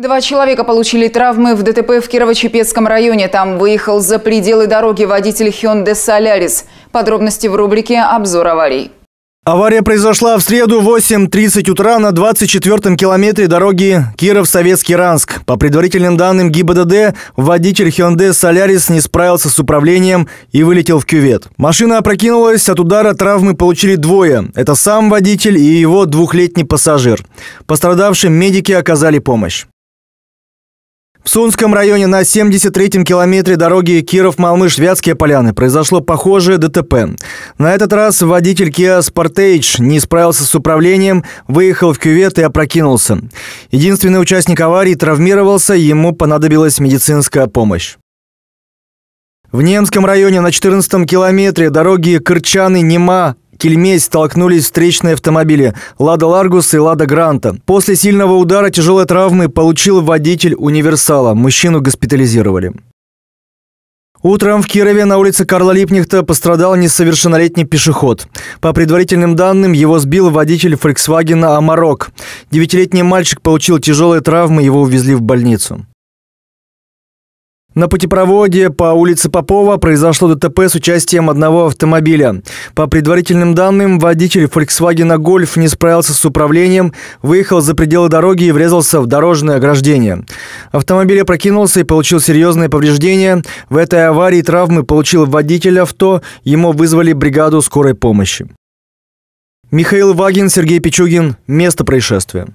Два человека получили травмы в ДТП в Кирово-Чепецком районе. Там выехал за пределы дороги водитель Hyundai Солярис. Подробности в рубрике «Обзор аварий». Авария произошла в среду в 8.30 утра на 24-м километре дороги Киров-Советский-Ранск. По предварительным данным ГИБДД, водитель Hyundai Solaris не справился с управлением и вылетел в кювет. Машина опрокинулась, от удара травмы получили двое. Это сам водитель и его двухлетний пассажир. Пострадавшим медики оказали помощь. В Сунском районе на 73-м километре дороги Киров-Малмыш-Вятские поляны произошло похожее ДТП. На этот раз водитель Kia Sportage не справился с управлением, выехал в кювет и опрокинулся. Единственный участник аварии травмировался, ему понадобилась медицинская помощь. В Немском районе на 14-м километре дороги Кырчаны-Нема Кельмей столкнулись встречные автомобили «Лада Ларгус» и «Лада Гранта». После сильного удара тяжелой травмы получил водитель «Универсала». Мужчину госпитализировали. Утром в Кирове на улице Карла Липнихта пострадал несовершеннолетний пешеход. По предварительным данным, его сбил водитель Volkswagen Amarok. Девятилетний мальчик получил тяжелые травмы, его увезли в больницу. На путепроводе по улице Попова произошло ДТП с участием одного автомобиля. По предварительным данным, водитель Volkswagen Golf не справился с управлением, выехал за пределы дороги и врезался в дорожное ограждение. Автомобиль опрокинулся и получил серьезные повреждения. В этой аварии травмы получил водитель авто, ему вызвали бригаду скорой помощи. Михаил Вагин, Сергей Пичугин. Место происшествия.